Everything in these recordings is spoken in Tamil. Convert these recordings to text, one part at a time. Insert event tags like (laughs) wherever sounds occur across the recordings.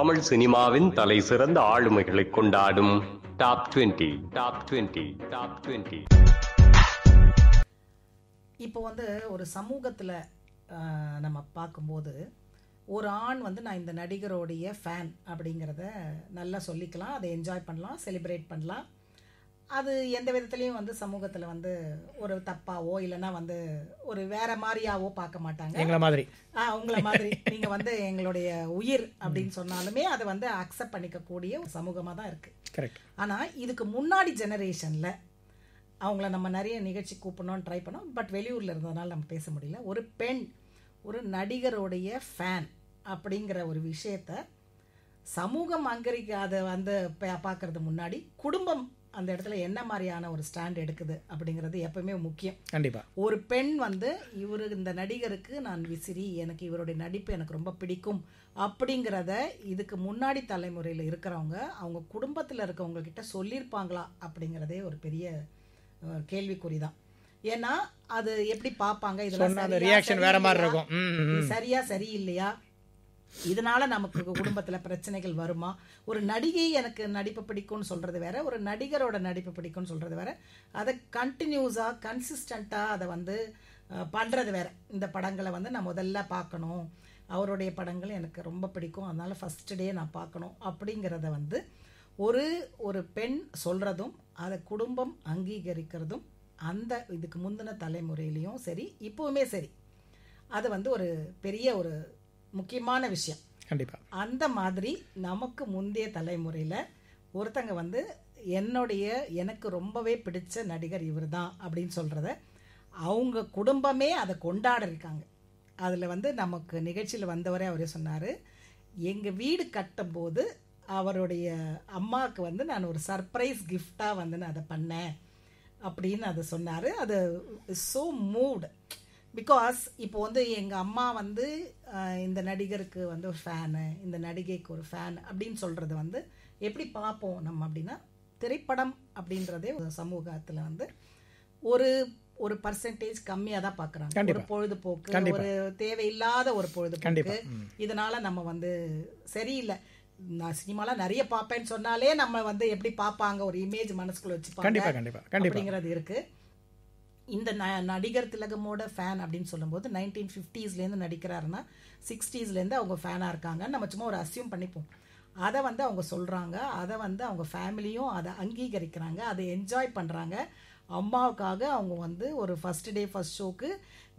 தமிழ் சினிமாவின் தலை சிறந்த ஆளுமைகளை கொண்டாடும் top twenty top twenty top twenty இப்போ வந்து ஒரு சமூகத்தில் நம்ம பார்க்கும்போது ஒரு ஆண் வந்து நான் இந்த நடிகரோடைய ஃபேன் அப்படிங்கிறத நல்லா சொல்லிக்கலாம் அதை என்ஜாய் பண்ணலாம் செலிப்ரேட் பண்ணலாம் அது எந்த விதத்துலேயும் வந்து சமூகத்தில் வந்து ஒரு தப்பாவோ இல்லைன்னா வந்து ஒரு வேற மாதிரியாவோ பார்க்க மாட்டாங்க எங்களை மாதிரி ஆ உங்களை மாதிரி நீங்கள் வந்து எங்களுடைய உயிர் அப்படின்னு சொன்னாலுமே அதை வந்து அக்செப்ட் பண்ணிக்கக்கூடிய ஒரு சமூகமாக தான் இருக்குது கரெக்ட் ஆனால் இதுக்கு முன்னாடி ஜெனரேஷனில் அவங்கள நம்ம நிறைய நிகழ்ச்சி கூப்பிடணும்னு ட்ரை பண்ணோம் பட் வெளியூரில் இருந்ததுனால நம்ம பேச முடியல ஒரு பெண் ஒரு நடிகருடைய ஃபேன் அப்படிங்கிற ஒரு விஷயத்த சமூகம் அங்கீகரிக்க அதை வந்து பார்க்கறது முன்னாடி குடும்பம் அந்த இடத்துல என்ன மாதிரியான ஒரு ஸ்டாண்ட் எடுக்குது அப்படிங்கிறது எப்பவுமே முக்கியம் கண்டிப்பாக ஒரு பெண் வந்து இவரு இந்த நடிகருக்கு நான் விசிறி எனக்கு இவருடைய நடிப்பு எனக்கு ரொம்ப பிடிக்கும் அப்படிங்கிறத இதுக்கு முன்னாடி தலைமுறையில் இருக்கிறவங்க அவங்க குடும்பத்தில் இருக்கவங்க கிட்ட சொல்லியிருப்பாங்களா அப்படிங்கிறதே ஒரு பெரிய கேள்விக்குறி தான் ஏன்னா அது எப்படி பார்ப்பாங்க இதெல்லாம் சரியா சரியா சரியில்லையா இதனால நமக்கு குடும்பத்தில் பிரச்சனைகள் வருமா ஒரு நடிகை எனக்கு நடிப்பு பிடிக்கும்னு சொல்கிறது வேற ஒரு நடிகரோட நடிப்பு பிடிக்கும்னு சொல்கிறது வேற அதை கண்டினியூஸாக கன்சிஸ்டண்ட்டாக அதை வந்து பண்ணுறது வேற இந்த படங்களை வந்து நான் முதல்ல பார்க்கணும் அவருடைய படங்கள் எனக்கு ரொம்ப பிடிக்கும் அதனால் ஃபஸ்ட்டு டே நான் பார்க்கணும் அப்படிங்கிறத வந்து ஒரு ஒரு பெண் சொல்கிறதும் அதை குடும்பம் அங்கீகரிக்கிறதும் அந்த இதுக்கு முந்தின தலைமுறையிலையும் சரி இப்போவுமே சரி அது வந்து ஒரு பெரிய ஒரு முக்கியமான விஷயம் கண்டிப்பாக அந்த மாதிரி நமக்கு முந்தைய தலைமுறையில் ஒருத்தங்க வந்து என்னுடைய எனக்கு ரொம்பவே பிடிச்ச நடிகர் இவர் தான் அப்படின்னு சொல்கிறத அவங்க குடும்பமே அதை கொண்டாட இருக்காங்க அதில் வந்து நமக்கு நிகழ்ச்சியில் வந்தவரே அவரே சொன்னார் எங்கள் வீடு கட்டும்போது அவருடைய அம்மாவுக்கு வந்து நான் ஒரு சர்ப்ரைஸ் கிஃப்டாக வந்து நான் அதை பண்ணேன் அப்படின்னு அதை சொன்னார் அது ஸோ மூடு பிகாஸ் இப்போ வந்து எங்கள் அம்மா வந்து இந்த நடிகருக்கு வந்து ஒரு ஃபேனு இந்த நடிகைக்கு ஒரு ஃபேன் அப்படின்னு சொல்கிறது வந்து எப்படி பார்ப்போம் நம்ம அப்படின்னா திரைப்படம் அப்படின்றதே ஒரு சமூகத்தில் வந்து ஒரு ஒரு பர்சன்டேஜ் கம்மியாக தான் பார்க்குறாங்க ஒரு பொழுதுபோக்கு ஒரு தேவையில்லாத ஒரு பொழுதுபோக்கு இதனால நம்ம வந்து சரியில்லை நான் சினிமாலாம் நிறைய பார்ப்பேன்னு சொன்னாலே நம்ம வந்து எப்படி பார்ப்பாங்க ஒரு இமேஜ் மனசுக்குள்ள வச்சு அப்படிங்கிறது இருக்குது இந்த ந நடிகர் திலகமோட ஃபேன் அப்படின்னு சொல்லும்போது நைன்டீன் ஃபிஃப்டீஸ்லேருந்து நடிக்கிறாருன்னா சிக்ஸ்டீஸ்லேருந்து அவங்க ஃபேனாக இருக்காங்க நம்ம சும்மா ஒரு அசியூம் பண்ணிப்போம் அதை வந்து அவங்க சொல்கிறாங்க அதை வந்து அவங்க ஃபேமிலியும் அதை அங்கீகரிக்கிறாங்க அதை என்ஜாய் பண்ணுறாங்க அம்மாவுக்காக அவங்க வந்து ஒரு ஃபஸ்ட் டே ஃபஸ்ட் ஷோக்கு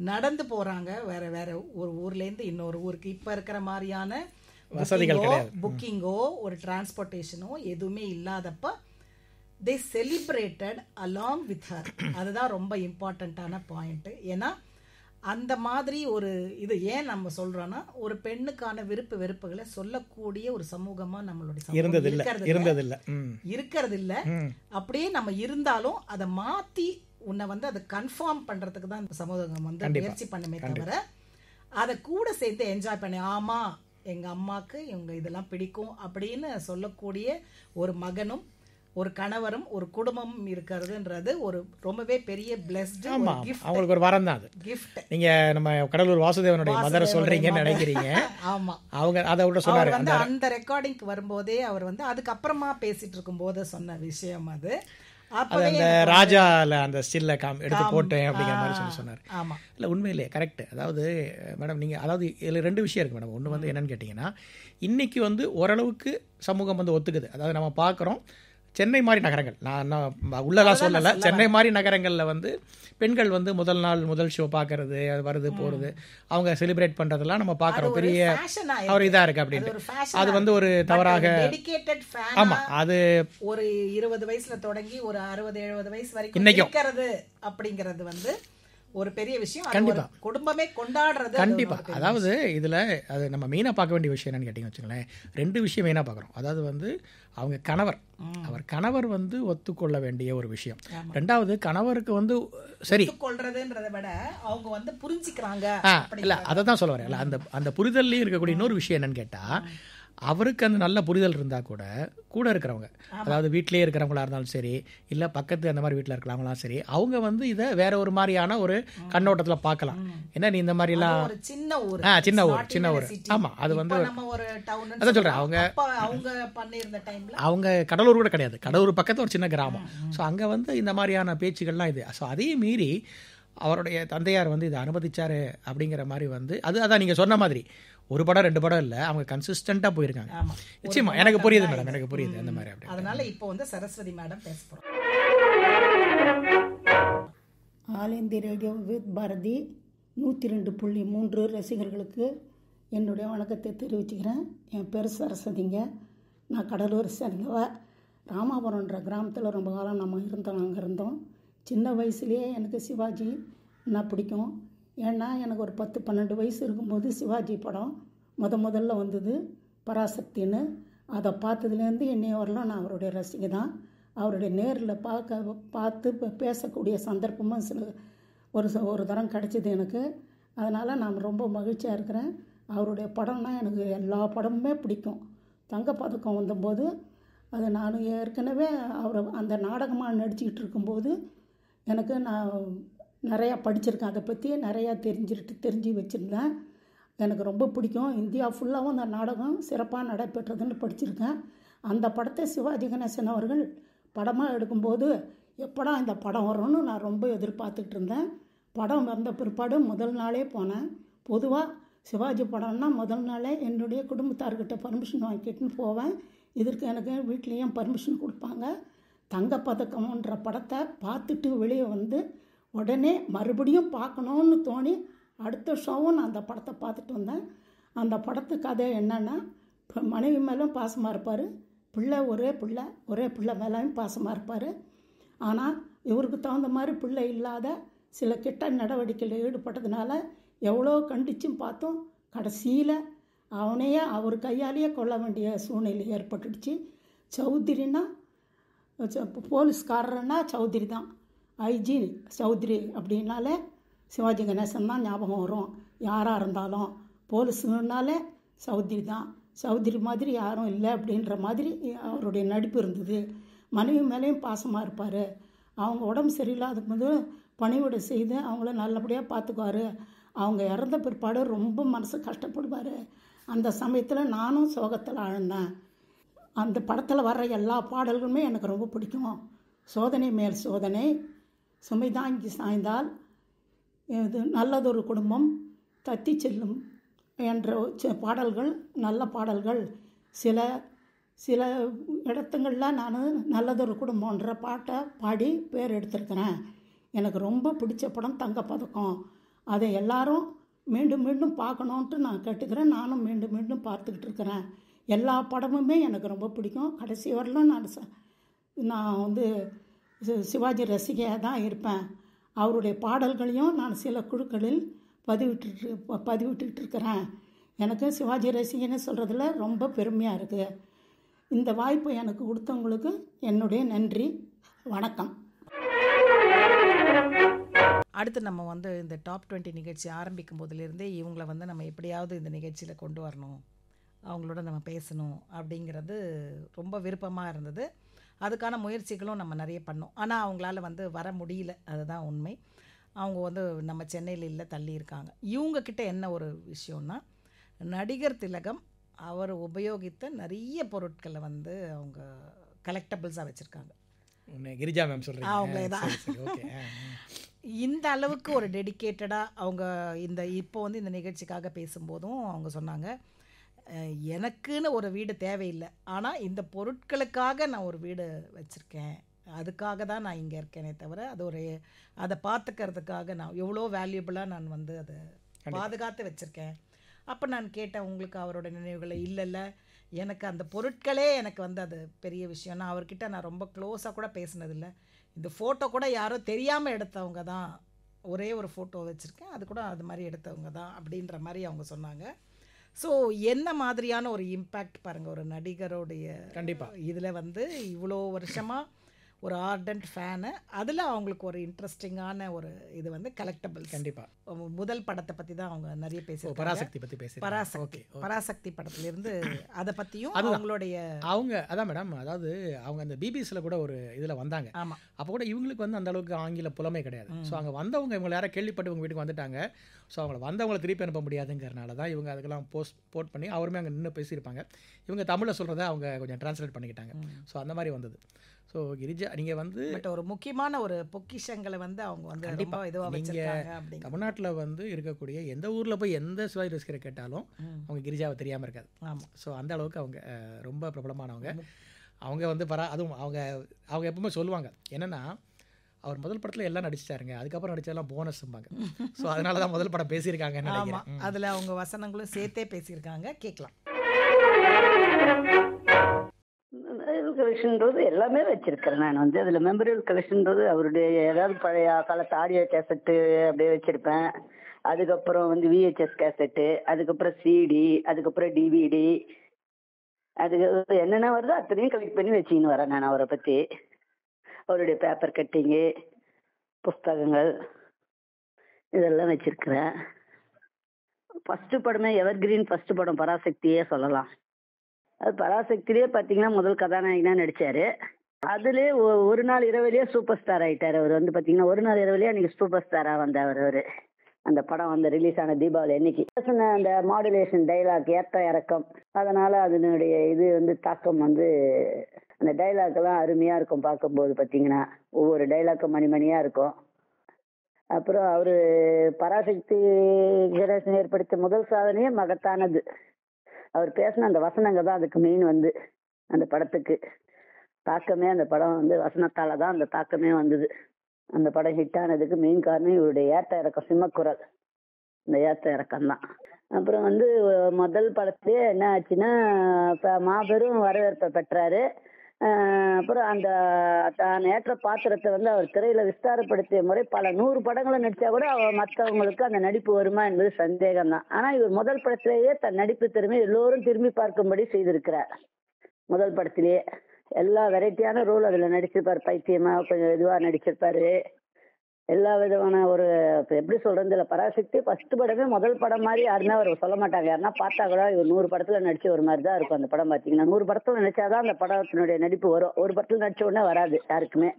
நடந்து போகிறாங்க வேறு வேறு ஒரு ஊர்லேருந்து இன்னொரு ஊருக்கு இப்போ இருக்கிற மாதிரியான வசதிகளோ புக்கிங்கோ ஒரு டிரான்ஸ்போர்ட்டேஷனோ எதுவுமே இல்லாதப்போ they celebrated along with her அதுதான் ரொம்ப இம்பார்ட்டண்ட்டான பாயிண்ட்டு ஏன்னா அந்த மாதிரி ஒரு இது ஏன் நம்ம சொல்றோம்னா ஒரு பெண்ணுக்கான விருப்ப வெறுப்புகளை சொல்லக்கூடிய ஒரு சமூகமா நம்மளுடைய இருக்கிறது இல்லை அப்படியே நம்ம இருந்தாலும் அதை மாத்தி உன்னை வந்து அதை கன்ஃபார்ம் பண்றதுக்கு தான் இந்த சமூகம் வந்து முயற்சி பண்ணுமே தவிர அதை கூட சேர்ந்து என்ஜாய் பண்ணி ஆமா எங்க அம்மாக்கு இவங்க இதெல்லாம் பிடிக்கும் அப்படின்னு சொல்லக்கூடிய ஒரு மகனும் ஒரு கணவரும் ஒரு குடும்பமும் இருக்கிறதுன்றது ஒரு ரொம்பவே பெரிய பிளஸ்டு ஆமாம் அவங்களுக்கு ஒரு வரம் தான் அது கிஃப்ட் நீங்கள் நம்ம கடலூர் வாசுதேவனுடைய மதரை சொல்கிறீங்கன்னு நினைக்கிறீங்க (laughs) ஆமாம் அவங்க அதை விட சொன்னார் வந்து அந்த ரெக்கார்டிங்க்கு வரும்போதே அவர் வந்து அதுக்கப்புறமா பேசிகிட்டு இருக்கும்போது சொன்ன விஷயம் அது அது அந்த ராஜாவில் அந்த ஸ்டில்ல காம் எடுத்து போட்டேன் அப்படிங்கிற மாதிரி சொல்லி சொன்னார் ஆமாம் இல்லை உண்மையிலேயே கரெக்ட் அதாவது மேடம் நீங்கள் அதாவது இதில் ரெண்டு விஷயம் இருக்குது மேடம் ஒன்று வந்து என்னென்னு கேட்டிங்கன்னா இன்றைக்கி வந்து ஓரளவுக்கு சமூகம் வந்து ஒத்துக்குது அதாவது நம்ம பார்க்குறோம் சென்னை மாதிரி நகரங்கள் நான் உள்ளதான் உள்ளலாம் சொல்லலை சென்னை மாதிரி நகரங்களில் வந்து பெண்கள் வந்து முதல் நாள் முதல் ஷோ பார்க்கறது அது வருது போகிறது அவங்க செலிப்ரேட் பண்ணுறதெல்லாம் நம்ம பார்க்குறோம் பெரிய ஒரு இதாக இருக்குது அப்படின்ட்டு அது வந்து ஒரு தவறாக ஆமாம் அது ஒரு இருபது வயசில் தொடங்கி ஒரு அறுபது எழுபது வயசு வரைக்கும் இன்னைக்கு அப்படிங்கிறது வந்து ஒரு பெரிய விஷயம் கண்டிப்பா குடும்பமே கொண்டாடுறது கண்டிப்பா அதாவது இதில் அது நம்ம மெயினாக பார்க்க வேண்டிய விஷயம் என்னன்னு கேட்டிங்க ரெண்டு விஷயம் மெயினா பார்க்குறோம் அதாவது வந்து அவங்க கணவர் அவர் கணவர் வந்து ஒத்துக்கொள்ள வேண்டிய ஒரு விஷயம் ரெண்டாவது கணவருக்கு வந்து சரி கொள்றதுன்றத விட அவங்க வந்து புரிஞ்சுக்கிறாங்க இல்லை அதை தான் சொல்ல வரேன் அந்த அந்த புரிதல்லையும் இருக்கக்கூடிய இன்னொரு விஷயம் என்னன்னு கேட்டால் அவருக்கு அந்த நல்ல புரிதல் இருந்தால் கூட கூட இருக்கிறவங்க அதாவது வீட்டிலே இருக்கிறவங்களா இருந்தாலும் சரி இல்லை பக்கத்து அந்த மாதிரி வீட்டில் இருக்கிறவங்களாம் சரி அவங்க வந்து இதை வேற ஒரு மாதிரியான ஒரு கண்ணோட்டத்தில் பார்க்கலாம் என்ன நீ இந்த மாதிரிலாம் சின்ன ஊர் ஆ சின்ன ஊர் சின்ன ஊர் ஆமாம் அது வந்து அதான் சொல்கிறேன் அவங்க அவங்க அவங்க கடலூர் கூட கிடையாது கடலூர் பக்கத்தில் ஒரு சின்ன கிராமம் ஸோ அங்கே வந்து இந்த மாதிரியான பேச்சுகள்லாம் இது ஸோ அதையும் மீறி அவருடைய தந்தையார் வந்து இதை அனுமதிச்சாரு அப்படிங்கிற மாதிரி வந்து அது அதான் நீங்கள் சொன்ன மாதிரி ஒரு படம் ரெண்டு படம் இல்லை அவங்க கன்சிஸ்டண்ட்டாக போயிருக்காங்க நிச்சயமா எனக்கு புரியுது மேடம் எனக்கு புரியுது அந்த மாதிரி அப்படி அதனால இப்போ வந்து சரஸ்வதி மேடம் பேச போகிறோம் ஆல் இந்திய ரேடியோ வித் பாரதி நூற்றி ரெண்டு புள்ளி மூன்று ரசிகர்களுக்கு என்னுடைய வணக்கத்தை தெரிவிச்சுக்கிறேன் என் பேர் சரஸ்வதிங்க நான் கடலூர் சேர்ந்தவ ராமாபுரம்ன்ற கிராமத்தில் ரொம்ப காலம் நம்ம இருந்தோம் அங்கே இருந்தோம் சின்ன வயசுலேயே எனக்கு சிவாஜி என்ன பிடிக்கும் ஏன்னா எனக்கு ஒரு பத்து பன்னெண்டு வயசு இருக்கும்போது சிவாஜி படம் முத முதல்ல வந்தது பராசக்தின்னு அதை பார்த்ததுலேருந்து என்னைய வரலாம் நான் அவருடைய ரசிகை தான் அவருடைய நேரில் பார்க்க பார்த்து பேசக்கூடிய சந்தர்ப்பமும் சில ஒரு ஒரு தரம் கிடச்சிது எனக்கு அதனால் நான் ரொம்ப மகிழ்ச்சியாக இருக்கிறேன் அவருடைய படம்னா எனக்கு எல்லா படமுமே பிடிக்கும் தங்கப்பதக்கம் வந்தபோது அது நான் ஏற்கனவே அவர் அந்த நாடகமாக நடிச்சுக்கிட்டு இருக்கும்போது எனக்கு நான் நிறையா படிச்சிருக்கேன் அதை பற்றி நிறையா தெரிஞ்சுட்டு தெரிஞ்சு வச்சுருந்தேன் எனக்கு ரொம்ப பிடிக்கும் இந்தியா ஃபுல்லாகவும் அந்த நாடகம் சிறப்பாக நடைபெற்றதுன்னு படிச்சிருக்கேன் அந்த படத்தை சிவாஜி கணேசன் அவர்கள் படமாக எடுக்கும்போது எப்படா இந்த படம் வரும்னு நான் ரொம்ப எதிர்பார்த்துக்கிட்டு இருந்தேன் படம் வந்த பிற்பாடு முதல் நாளே போனேன் பொதுவாக சிவாஜி படம்னா முதல் நாளே என்னுடைய குடும்பத்தார்கிட்ட பர்மிஷன் வாங்கிட்டுன்னு போவேன் இதற்கு எனக்கு வீட்லேயும் பர்மிஷன் கொடுப்பாங்க தங்கப்பதக்கம்ன்ற படத்தை பார்த்துட்டு வெளியே வந்து உடனே மறுபடியும் பார்க்கணுன்னு தோணி அடுத்த ஷோவும் நான் அந்த படத்தை பார்த்துட்டு வந்தேன் அந்த படத்து கதை என்னென்னா மனைவி மேலும் பாசமாக இருப்பார் பிள்ளை ஒரே பிள்ளை ஒரே பிள்ளை மேலேயும் பாசமாக இருப்பார் ஆனால் இவருக்கு தகுந்த மாதிரி பிள்ளை இல்லாத சில கிட்ட நடவடிக்கையில் ஈடுபட்டதுனால எவ்வளோ கண்டிச்சும் பார்த்தோம் கடைசியில் அவனையே அவர் கையாலேயே கொள்ள வேண்டிய சூழ்நிலை ஏற்பட்டுடுச்சு சௌத்ரின்னா போலீஸ்காரர்னா சௌத்ரி தான் ஐஜி சௌத்ரி அப்படின்னால சிவாஜி கணேசன் தான் ஞாபகம் வரும் யாராக இருந்தாலும் போலீஸுனால சௌத்ரி தான் சௌத்ரி மாதிரி யாரும் இல்லை அப்படின்ற மாதிரி அவருடைய நடிப்பு இருந்தது மனைவி மேலேயும் பாசமாக இருப்பார் அவங்க உடம்பு சரியில்லாத போது பணிவிட செய்து அவங்கள நல்லபடியாக பார்த்துக்குவார் அவங்க இறந்த பிற்பாடு ரொம்ப மனசு கஷ்டப்படுவார் அந்த சமயத்தில் நானும் சோகத்தில் ஆழ்ந்தேன் அந்த படத்தில் வர்ற எல்லா பாடல்களுமே எனக்கு ரொம்ப பிடிக்கும் சோதனை மேல் சோதனை சுமை தாங்கி சாய்ந்தால் இது நல்லதொரு குடும்பம் தத்தி செல்லும் என்ற பாடல்கள் நல்ல பாடல்கள் சில சில இடத்துங்களில் நான் நல்லதொரு குடும்பன்ற பாட்டை பாடி பேர் எடுத்திருக்கிறேன் எனக்கு ரொம்ப பிடிச்ச படம் தங்க பதக்கம் அதை எல்லாரும் மீண்டும் மீண்டும் பார்க்கணுன்ட்டு நான் கேட்டுக்கிறேன் நானும் மீண்டும் மீண்டும் பார்த்துக்கிட்டு இருக்கிறேன் எல்லா படமுமே எனக்கு ரொம்ப பிடிக்கும் கடைசி வரலும் நான் நான் வந்து சிவாஜி ரசிகையாக தான் இருப்பேன் அவருடைய பாடல்களையும் நான் சில குழுக்களில் பதிவிட்டு பதிவிட்டுக்கிட்டு இருக்கிறேன் எனக்கு சிவாஜி ரசிகன்னு சொல்கிறதுல ரொம்ப பெருமையாக இருக்குது இந்த வாய்ப்பு எனக்கு கொடுத்தவங்களுக்கு என்னுடைய நன்றி வணக்கம் அடுத்து நம்ம வந்து இந்த டாப் டுவெண்ட்டி நிகழ்ச்சி ஆரம்பிக்கும் போதுலேருந்தே இவங்களை வந்து நம்ம எப்படியாவது இந்த நிகழ்ச்சியில் கொண்டு வரணும் அவங்களோட நம்ம பேசணும் அப்படிங்கிறது ரொம்ப விருப்பமாக இருந்தது அதுக்கான முயற்சிகளும் நம்ம நிறைய பண்ணோம் ஆனால் அவங்களால வந்து வர முடியல அதுதான் உண்மை அவங்க வந்து நம்ம சென்னையில் இல்லை தள்ளி இருக்காங்க இவங்கக்கிட்ட என்ன ஒரு விஷயம்னா நடிகர் திலகம் அவர் உபயோகித்த நிறைய பொருட்களை வந்து அவங்க கலெக்டபிள்ஸாக வச்சுருக்காங்க கிரிஜா மேம் சொல்கிறேன் அவங்களே தான் இந்த அளவுக்கு ஒரு டெடிக்கேட்டடாக அவங்க இந்த இப்போ வந்து இந்த நிகழ்ச்சிக்காக பேசும்போதும் அவங்க சொன்னாங்க எனக்குன்னு ஒரு வீடு தேவையில்லை ஆனால் இந்த பொருட்களுக்காக நான் ஒரு வீடு வச்சுருக்கேன் அதுக்காக தான் நான் இங்கே இருக்கேனே தவிர அது ஒரு அதை பார்த்துக்கிறதுக்காக நான் எவ்வளோ வேல்யூபிளாக நான் வந்து அதை பாதுகாத்து வச்சுருக்கேன் அப்போ நான் கேட்டேன் உங்களுக்கு அவரோட நினைவுகளை இல்லைல்ல எனக்கு அந்த பொருட்களே எனக்கு வந்து அது பெரிய விஷயம் நான் அவர்கிட்ட நான் ரொம்ப க்ளோஸாக கூட பேசினதில்லை இந்த ஃபோட்டோ கூட யாரோ தெரியாமல் எடுத்தவங்க தான் ஒரே ஒரு ஃபோட்டோ வச்சுருக்கேன் அது கூட அது மாதிரி எடுத்தவங்க தான் அப்படின்ற மாதிரி அவங்க சொன்னாங்க ஸோ என்ன மாதிரியான ஒரு இம்பேக்ட் பாருங்கள் ஒரு நடிகருடைய கண்டிப்பாக இதில் வந்து இவ்வளோ வருஷமாக ஒரு ஆர்டன்ட் ஃபேனு அதில் அவங்களுக்கு ஒரு இன்ட்ரெஸ்டிங்கான ஒரு இது வந்து கலெக்டபிள் கண்டிப்பாக முதல் படத்தை பற்றி தான் அவங்க நிறைய பேசி பராசக்தி பற்றி பேச பராசக்தி பராசக்தி படத்துலேருந்து அதை பற்றியும் அவங்களுடைய அவங்க அதான் மேடம் அதாவது அவங்க அந்த பிபிசியில் கூட ஒரு இதில் வந்தாங்க ஆமாம் அப்போ கூட இவங்களுக்கு வந்து அந்த அளவுக்கு ஆங்கில புலமை கிடையாது ஸோ அங்கே வந்தவங்க இவங்க யாரும் கேள்விப்பட்டு இவங்க வீட்டுக்கு வந்துட்டாங்க ஸோ அவங்கள வந்தவங்களை திருப்பி அனுப்ப முடியாதுங்கிறனால தான் இவங்க அதுக்கெல்லாம் போஸ்ட் போட் பண்ணி அவருமே அங்கே நின்று பேசியிருப்பாங்க இவங்க தமிழில் சொல்கிறத அவங்க கொஞ்சம் ட்ரான்ஸ்லேட் பண்ணிக்கிட்டாங்க ஸோ அந்த மாதிரி வந்தது ஸோ கிரிஜா நீங்கள் வந்து ஒரு முக்கியமான ஒரு பொக்கிஷங்களை வந்து அவங்க வந்து கண்டிப்பாக இதுவாக நீங்கள் தமிழ்நாட்டில் வந்து இருக்கக்கூடிய எந்த ஊரில் போய் எந்த சிவாஜி ரசிகரை கேட்டாலும் அவங்க கிரிஜாவை தெரியாமல் இருக்காது ஆமாம் ஸோ அந்த அளவுக்கு அவங்க ரொம்ப பிரபலமானவங்க அவங்க வந்து பரா அதுவும் அவங்க அவங்க எப்பவுமே சொல்லுவாங்க என்னென்னா அவர் முதல் படத்தில் எல்லாம் நடிச்சிட்டாருங்க அதுக்கப்புறம் நடிச்சதெல்லாம் போனஸ்ம்பாங்க ஸோ அதனால தான் முதல் படம் பேசியிருக்காங்க ஆமாம் அதில் அவங்க வசனங்களும் சேர்த்தே பேசியிருக்காங்க கேட்கலாம் மெமரியல் கலெக்ஷன்றது எல்லாமே வச்சிருக்கிறேன் நான் வந்து அதில் மெமரியல் கலெக்ஷன்றது அவருடைய ஏதாவது பழைய காலத்து ஆடியோ கேசட்டு அப்படியே வச்சிருப்பேன் அதுக்கப்புறம் வந்து விஹெச்எஸ் கேசட்டு அதுக்கப்புறம் சிடி அதுக்கப்புறம் டிவிடி அதுக்கு என்னென்ன வருதோ அத்தனையும் கலெக்ட் பண்ணி வச்சுக்கின்னு வரேன் நான் அவரை பற்றி அவருடைய பேப்பர் கட்டிங்கு புஸ்தகங்கள் இதெல்லாம் வச்சிருக்கிறேன் ஃபஸ்ட்டு படமே எவர் கிரீன் ஃபஸ்ட்டு படம் பராசக்தியே சொல்லலாம் அது பராசக்திலேயே பார்த்தீங்கன்னா முதல் கதாநாயகனா நடிச்சாரு அதுலயே ஒரு நாள் இரவுலேயே சூப்பர் ஸ்டார் ஆயிட்டாரு அவர் வந்து பார்த்தீங்கன்னா ஒரு நாள் இரவுலேயே அன்னைக்கு சூப்பர் ஸ்டாரா வந்தவர் அவர் அந்த படம் வந்து ரிலீஸ் ஆன தீபாவளி அன்னைக்கு சொன்ன அந்த மாடுலேஷன் டைலாக் ஏற்ற இறக்கம் அதனால அதனுடைய இது வந்து தாக்கம் வந்து அந்த டைலாக் எல்லாம் அருமையா இருக்கும் பார்க்கும்போது பார்த்தீங்கன்னா ஒவ்வொரு டைலாக்கும் மணிமணியா இருக்கும் அப்புறம் அவரு பராசக்தி ஏற்படுத்த முதல் சாதனையே மகத்தானது அவர் பேசின அந்த வசனங்க தான் அதுக்கு மெயின் வந்து அந்த படத்துக்கு தாக்கமே அந்த படம் வந்து வசனத்தால தான் அந்த தாக்கமே வந்தது அந்த படம் ஹிட் ஆனதுக்கு மெயின் காரணம் இவருடைய ஏத்த இறக்கம் சிம்மக்குரல் அந்த ஏத்த இறக்கம் தான் அப்புறம் வந்து முதல் படத்துலேயே என்ன ஆச்சுன்னா மாபெரும் வரவேற்பை பெற்றாரு அப்புறம் அந்த தான் ஏற்ற பாத்திரத்தை வந்து அவர் திரையில விஸ்தாரப்படுத்திய முறை பல நூறு படங்களை நடிச்சா கூட அவர் மற்றவங்களுக்கு அந்த நடிப்பு வருமா என்பது சந்தேகம் தான் ஆனா இவர் முதல் படத்திலேயே தன் நடிப்பு திறமை எல்லோரும் திரும்பி பார்க்கும்படி செய்திருக்கிறார் முதல் படத்திலேயே எல்லா வெரைட்டியான ரோல் அதுல நடிச்சிருப்பார் பைத்தியமா கொஞ்சம் இதுவா நடிச்சிருப்பாரு எல்லா விதமான ஒரு எப்படி சொல்றது இல்லை பராசக்தி ஃபர்ஸ்ட் படமே முதல் படம் மாதிரி யாருமே அவர் சொல்ல மாட்டாங்க யாருன்னா பார்த்தா கூட இவர் நூறு படத்துல நடிச்சு ஒரு மாதிரி தான் இருக்கும் அந்த படம் பார்த்தீங்கன்னா நூறு படத்துல நினைச்சாதான் அந்த படத்தினுடைய நடிப்பு வரும் ஒரு படத்துல நடிச்ச உடனே வராது யாருக்குமே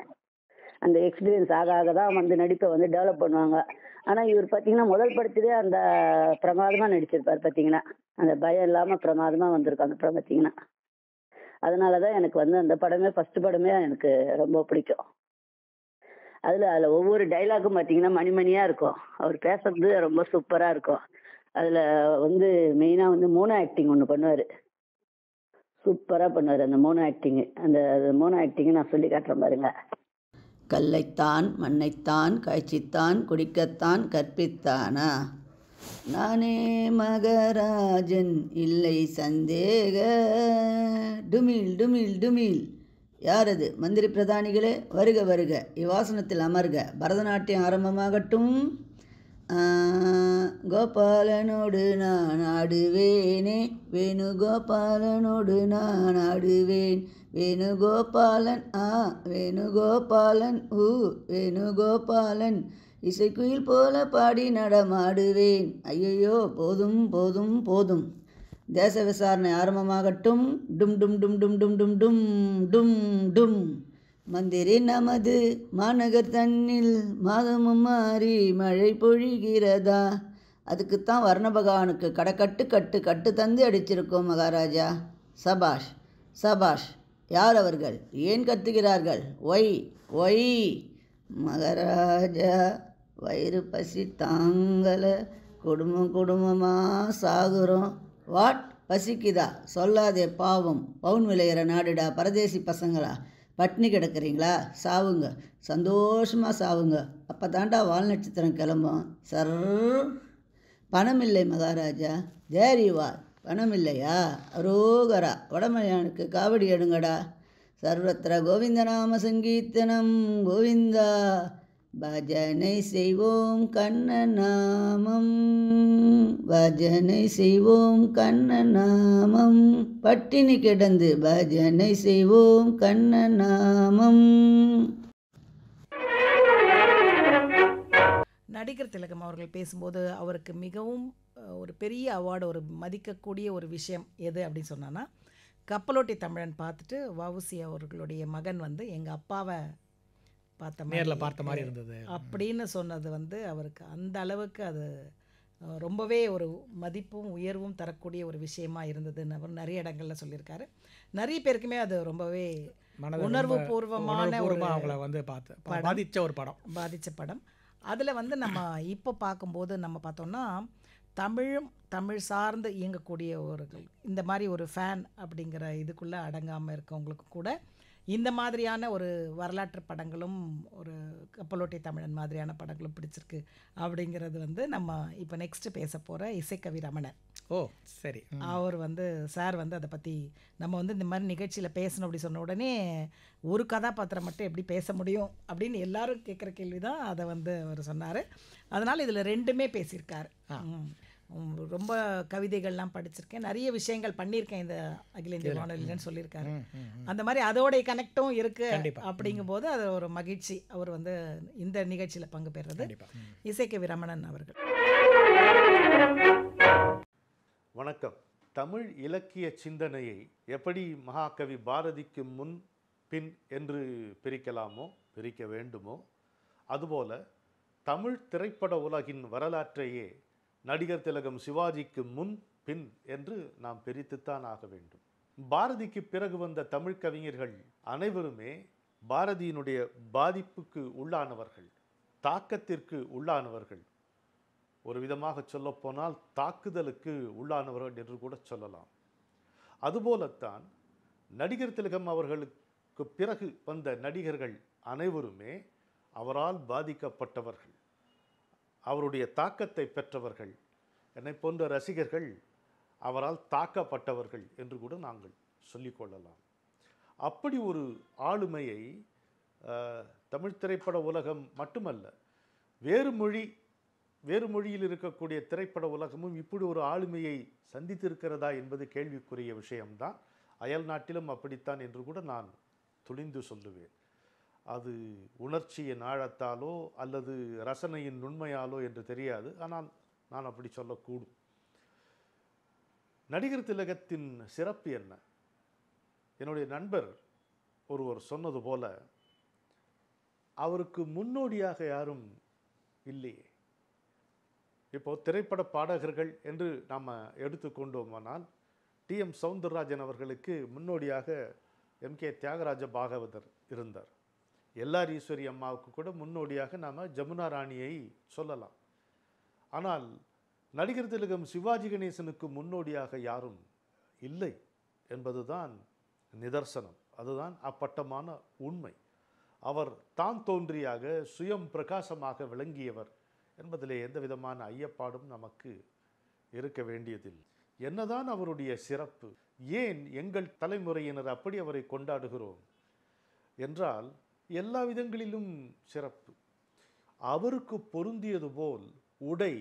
அந்த எக்ஸ்பீரியன்ஸ் ஆக ஆக தான் வந்து நடிப்பை வந்து டெவலப் பண்ணுவாங்க ஆனால் இவர் பார்த்தீங்கன்னா முதல் படத்திலே அந்த பிரமாதமாக நடிச்சிருப்பாரு பார்த்தீங்கன்னா அந்த பயம் இல்லாமல் பிரமாதமாக வந்திருக்கும் அந்த படம் பார்த்தீங்கன்னா அதனாலதான் தான் எனக்கு வந்து அந்த படமே ஃபர்ஸ்ட் படமே எனக்கு ரொம்ப பிடிக்கும் அதில் அதில் ஒவ்வொரு டைலாக்கும் பாத்தீங்கன்னா மணிமணியாக இருக்கும் அவர் பேசுறது ரொம்ப சூப்பராக இருக்கும் அதில் வந்து மெயினாக வந்து மோனோ ஆக்டிங் ஒன்று பண்ணுவார் சூப்பராக பண்ணுவார் அந்த மோனோ ஆக்டிங் அந்த மோனோ ஆக்டிங் நான் சொல்லி காட்டுறேன் பாருங்க கல்லைத்தான் மண்ணைத்தான் காய்ச்சித்தான் குடிக்கத்தான் கற்பித்தானா நானே மகராஜன் இல்லை சந்தேக டுமில் டுமில் டுமில் யார் அது மந்திரி பிரதானிகளே வருக வருக இவாசனத்தில் அமர்க பரதநாட்டியம் ஆரம்பமாகட்டும் கோபாலனோடு நான் ஆடுவேனே வேணுகோபாலனோடு நான் ஆடுவேன் வேணுகோபாலன் ஆ வேணுகோபாலன் ஊ வேணுகோபாலன் இசைக்குயில் போல பாடி நடமாடுவேன் ஐயையோ போதும் போதும் போதும் தேச விசாரணை ஆரம்பமாகட்டும் டும் டும் டும் டும் டும் டும் டும் டும் டும் மந்திரி நமது மாநகர் தன்னில் மாதமும் மாறி மழை பொழிகிறதா அதுக்குத்தான் வர்ண பகவானுக்கு கட்டு கட்டு கட்டு தந்து அடிச்சிருக்கோம் மகாராஜா சபாஷ் சபாஷ் யார் அவர்கள் ஏன் கத்துகிறார்கள் ஒய் ஒய் மகாராஜா வயிறு பசி தாங்கலை குடும்பம் குடும்பமாக சாகுறோம் வாட் பசிக்குதா சொல்லாதே பாவம் பவுன் விளையிற நாடுடா பரதேசி பசங்களா பட்னி கிடக்கிறீங்களா சாவுங்க சந்தோஷமாக சாவுங்க அப்போ தாண்டா வால் நட்சத்திரம் கிளம்பும் சர் பணமில்லை மகாராஜா தேரிவார் பணம் இல்லையா அரோகரா வடமலையானுக்கு காவடி எடுங்கடா சர்வத்திர கோவிந்தநாம சங்கீர்த்தனம் கோவிந்தா பஜனை செய்வோம் கண்ணநாமம் பஜனை செய்வோம் கண்ணநாமம் பட்டினி கிடந்து பஜனை செய்வோம் கண்ணநாமம் நடிகர் திலகம் அவர்கள் பேசும்போது அவருக்கு மிகவும் ஒரு பெரிய அவார்டு ஒரு மதிக்கக்கூடிய ஒரு விஷயம் எது அப்படின்னு சொன்னான்னா கப்பலோட்டி தமிழன் பார்த்துட்டு வவுசி அவர்களுடைய மகன் வந்து எங்கள் அப்பாவை பார்த்த நேரில் பார்த்த மாதிரி இருந்தது அப்படின்னு சொன்னது வந்து அவருக்கு அந்த அளவுக்கு அது ரொம்பவே ஒரு மதிப்பும் உயர்வும் தரக்கூடிய ஒரு விஷயமா இருந்ததுன்னு அவர் நிறைய இடங்கள்ல சொல்லியிருக்காரு நிறைய பேருக்குமே அது ரொம்பவே உணர்வு பூர்வமான ஒரு அவங்கள வந்து பார்த்து பாதித்த ஒரு படம் பாதித்த படம் அதில் வந்து நம்ம இப்போ பார்க்கும்போது நம்ம பார்த்தோம்னா தமிழும் தமிழ் சார்ந்து இயங்கக்கூடியவர்கள் இந்த மாதிரி ஒரு ஃபேன் அப்படிங்கிற இதுக்குள்ளே அடங்காமல் இருக்கவங்களுக்கு கூட இந்த மாதிரியான ஒரு வரலாற்று படங்களும் ஒரு கப்பலோட்டை தமிழன் மாதிரியான படங்களும் பிடிச்சிருக்கு அப்படிங்கிறது வந்து நம்ம இப்போ நெக்ஸ்ட்டு பேச போகிற இசைக்கவி ரமணர் ஓ சரி அவர் வந்து சார் வந்து அதை பற்றி நம்ம வந்து இந்த மாதிரி நிகழ்ச்சியில் பேசணும் அப்படி சொன்ன உடனே ஒரு கதாபாத்திரம் மட்டும் எப்படி பேச முடியும் அப்படின்னு எல்லாரும் கேட்குற கேள்வி தான் அதை வந்து அவர் சொன்னார் அதனால் இதில் ரெண்டுமே பேசியிருக்காரு ரொம்ப கவிதைகள்லாம் படிச்சிருக்கேன் நிறைய விஷயங்கள் பண்ணியிருக்கேன் இந்த அகில இந்திய வானொலியிலன்னு சொல்லியிருக்காரு அந்த மாதிரி அதோடைய கனெக்டும் இருக்குது அப்படிங்கும்போது அது ஒரு மகிழ்ச்சி அவர் வந்து இந்த நிகழ்ச்சியில் பங்கு பெறுறது இசைக்கு ரமணன் அவர்கள் வணக்கம் தமிழ் இலக்கிய சிந்தனையை எப்படி மகாகவி பாரதிக்கு முன் பின் என்று பிரிக்கலாமோ பிரிக்க வேண்டுமோ அதுபோல தமிழ் திரைப்பட உலகின் வரலாற்றையே நடிகர் திலகம் சிவாஜிக்கு முன் பின் என்று நாம் பிரித்துத்தான் ஆக வேண்டும் பாரதிக்கு பிறகு வந்த தமிழ் கவிஞர்கள் அனைவருமே பாரதியினுடைய பாதிப்புக்கு உள்ளானவர்கள் தாக்கத்திற்கு உள்ளானவர்கள் ஒரு விதமாக சொல்லப்போனால் தாக்குதலுக்கு உள்ளானவர்கள் என்று கூட சொல்லலாம் அதுபோலத்தான் நடிகர் திலகம் அவர்களுக்கு பிறகு வந்த நடிகர்கள் அனைவருமே அவரால் பாதிக்கப்பட்டவர்கள் அவருடைய தாக்கத்தை பெற்றவர்கள் என்னை போன்ற ரசிகர்கள் அவரால் தாக்கப்பட்டவர்கள் என்று கூட நாங்கள் சொல்லிக்கொள்ளலாம் அப்படி ஒரு ஆளுமையை தமிழ் திரைப்பட உலகம் மட்டுமல்ல வேறு மொழி வேறு மொழியில் இருக்கக்கூடிய திரைப்பட உலகமும் இப்படி ஒரு ஆளுமையை சந்தித்திருக்கிறதா என்பது கேள்விக்குரிய விஷயம்தான் அயல் நாட்டிலும் அப்படித்தான் என்று கூட நான் துணிந்து சொல்லுவேன் அது உணர்ச்சியின் ஆழத்தாலோ அல்லது ரசனையின் நுண்மையாலோ என்று தெரியாது ஆனால் நான் அப்படி சொல்லக்கூடும் நடிகர் திலகத்தின் சிறப்பு என்ன என்னுடைய நண்பர் ஒருவர் சொன்னது போல அவருக்கு முன்னோடியாக யாரும் இல்லையே இப்போ திரைப்பட பாடகர்கள் என்று நாம் எடுத்துக்கொண்டோமானால் டி எம் சவுந்தரராஜன் அவர்களுக்கு முன்னோடியாக எம் கே தியாகராஜ பாகவதர் இருந்தார் எல்லார் ஈஸ்வரி அம்மாவுக்கு கூட முன்னோடியாக நாம் ஜமுனா ராணியை சொல்லலாம் ஆனால் நடிகர் திலகம் சிவாஜி கணேசனுக்கு முன்னோடியாக யாரும் இல்லை என்பதுதான் நிதர்சனம் அதுதான் அப்பட்டமான உண்மை அவர் தான் தோன்றியாக சுயம் பிரகாசமாக விளங்கியவர் என்பதிலே எந்த விதமான ஐயப்பாடும் நமக்கு இருக்க வேண்டியதில்லை என்னதான் அவருடைய சிறப்பு ஏன் எங்கள் தலைமுறையினர் அப்படி அவரை கொண்டாடுகிறோம் என்றால் எல்லா விதங்களிலும் சிறப்பு அவருக்கு பொருந்தியது போல் உடை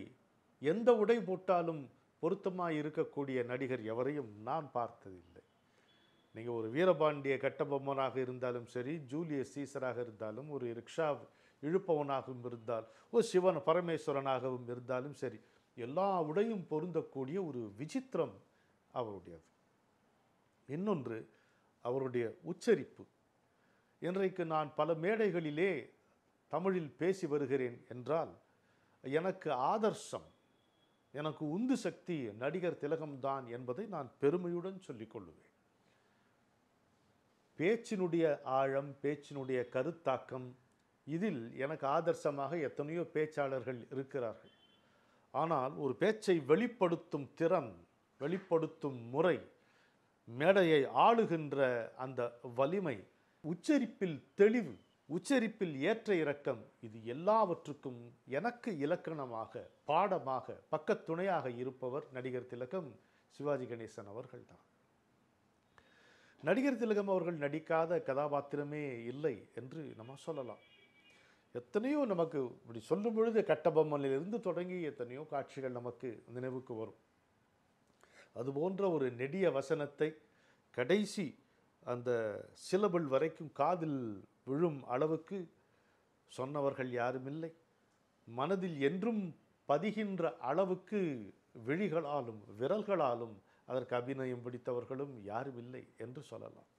எந்த உடை போட்டாலும் பொருத்தமாக இருக்கக்கூடிய நடிகர் எவரையும் நான் பார்த்ததில்லை நீங்கள் ஒரு வீரபாண்டிய கட்டபொம்மனாக இருந்தாலும் சரி ஜூலியஸ் சீசராக இருந்தாலும் ஒரு ரிக்ஷா இழுப்பவனாகவும் இருந்தால் ஒரு சிவன் பரமேஸ்வரனாகவும் இருந்தாலும் சரி எல்லா உடையும் பொருந்தக்கூடிய ஒரு விசித்திரம் அவருடையது இன்னொன்று அவருடைய உச்சரிப்பு இன்றைக்கு நான் பல மேடைகளிலே தமிழில் பேசி வருகிறேன் என்றால் எனக்கு ஆதர்சம் எனக்கு உந்து சக்தி நடிகர் திலகம்தான் என்பதை நான் பெருமையுடன் சொல்லிக்கொள்ளுவேன் பேச்சினுடைய ஆழம் பேச்சினுடைய கருத்தாக்கம் இதில் எனக்கு ஆதர்சமாக எத்தனையோ பேச்சாளர்கள் இருக்கிறார்கள் ஆனால் ஒரு பேச்சை வெளிப்படுத்தும் திறன் வெளிப்படுத்தும் முறை மேடையை ஆளுகின்ற அந்த வலிமை உச்சரிப்பில் தெளிவு உச்சரிப்பில் ஏற்ற இறக்கம் இது எல்லாவற்றுக்கும் எனக்கு இலக்கணமாக பாடமாக பக்கத்துணையாக இருப்பவர் நடிகர் திலகம் சிவாஜி கணேசன் அவர்கள்தான் நடிகர் திலகம் அவர்கள் நடிக்காத கதாபாத்திரமே இல்லை என்று நம்ம சொல்லலாம் எத்தனையோ நமக்கு இப்படி சொல்லும் பொழுது கட்டபொம்மனிலிருந்து தொடங்கி எத்தனையோ காட்சிகள் நமக்கு நினைவுக்கு வரும் அதுபோன்ற ஒரு நெடிய வசனத்தை கடைசி அந்த சிலபிள் வரைக்கும் காதில் விழும் அளவுக்கு சொன்னவர்கள் யாருமில்லை மனதில் என்றும் பதிகின்ற அளவுக்கு விழிகளாலும் விரல்களாலும் அதற்கு அபிநயம் பிடித்தவர்களும் யாரும் இல்லை என்று சொல்லலாம்